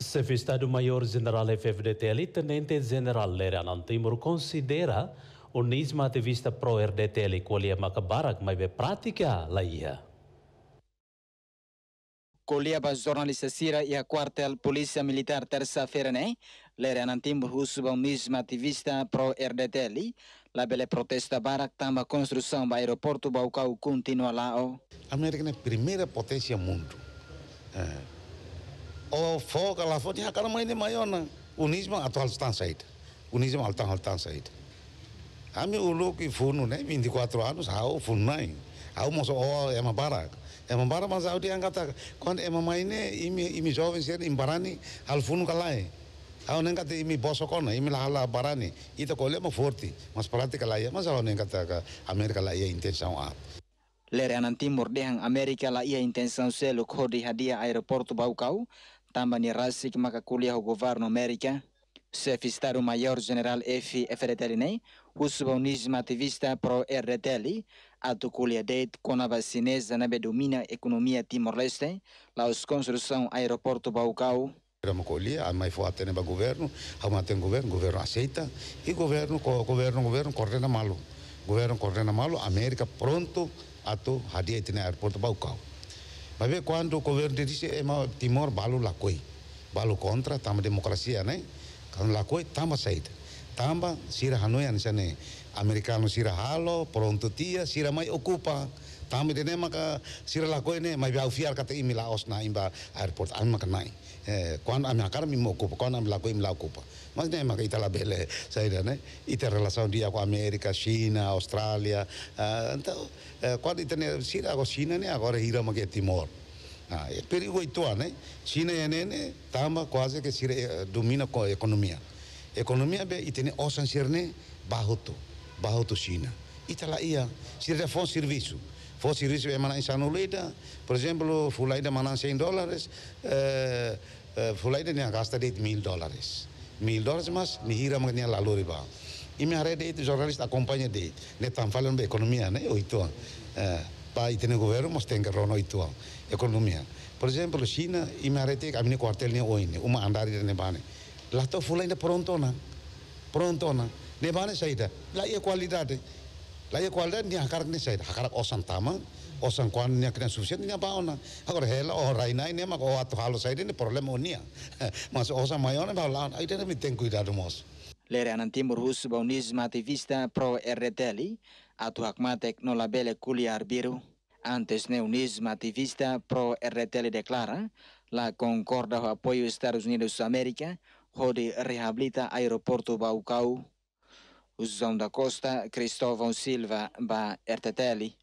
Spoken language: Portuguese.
Sefistado-Maior General FFDTL e Tenente-General Lerian Timur considera o nisma ativista pro-RDTL colhe macabarak mais prática lá laia. Koleba jornalista Sira e a quartel Polícia Militar terça-feira, né? Lerian Timur usuba o nisma ativista pro-RDTL la bele protesta barak tamba construção do aeroporto Baucau continua lá. A América é a primeira potência mundo. É. Eh, ofo oh, kalafon ya kalau mainnya mayona unisma atau altan side unisma altan altan side kami ulu ki funu nih minti kuatro anus sahau fun nai aku mau soal oh, emang barak emang barak mas audi yang kata kon emang mainnya imi imi jawin sih imbarani hal funu kalai Aku neng kata imi bosok kono imi lahala barani itu kau lihat mau mas perhati kalai mas aku neng kata Amerika lah ya intensi ah Lere anan timur dehang Amerika la ia intensan selo kodi hadiah aeroportu bau kau, também rasik makakulia o governo América, chefe Estado-Maior General F. Efretelinen, o subonismo ativista pro-RTL, a tuculia date com a na domina economia Timor-Leste, laus construção aeroporto Baucau, Vamos colher, a mãe foi atender o governo, a mãe tem governo, o governo aceita, e governo, governo, governo, coordena malo. Governo coordena malo, América pronto, a tu, hadia, aeroporto Baucau. Vai ver quando o governo disse diz é mau Timor balu lakoi. Balu contra também democracia, né? Quando lakoi também saída. Também sira hanoian sana. Americano sira halo, pronto tia sira mai ocupa. Tami tene maka sirala ko ene mai bau fiar kata imi laos na imba airport an maka quando eh, Kwan ami akar mi moku, kupa, kwan ami lako im lau kupa. Mas ne maka itala bele saida ne. Ita relação dia com América, China, Austrália. Então, ah, eh, kwan itane sira ko China ne agora hira maka Timor. Ah, é perigo né? China é nene tama quase que sira eh, domina com a economia. Economia be itene osan sirne bahutu, bahutu China. Itala ia, sirre fon serviço fosse isso é manançano por exemplo, fulaida de 100 é dólares, uh, eh, de eh, fulaida nem gasta mil dólares. Mil dólares, mas me hira magnia lalu riba. E de jornalista acompanha de, né, estão falando de economia, né, oito anos. Eh, para ter governo, mas tem que rono oito anos, economia. Por exemplo, China, e me haré de, a minha quartel uma andaria de bane. Lá estou fulaida pronto, Prontona. Pronto, não? Nem saída. Lá é qualidade. la ye ya, kwalda ni hakarak ni sai osan tamang osan kwan ni akna sufisien ni apa ona hakor hela o oh, raina ini mak o oh, atu halo sai ni problem onia ya. mas osan mayona ba lan ai tena mi tenku idadu mos Lere ananti murhus baunisma aktivista pro RTL atu hakma teknola bele kuliar biru. Antes neunisma aktivista pro RTL deklara la concorda o apoio Estados Unidos América, Hodi rehabilita aeroporto Baucau. João da Costa, Cristóvão Silva, Ba Ertatelli.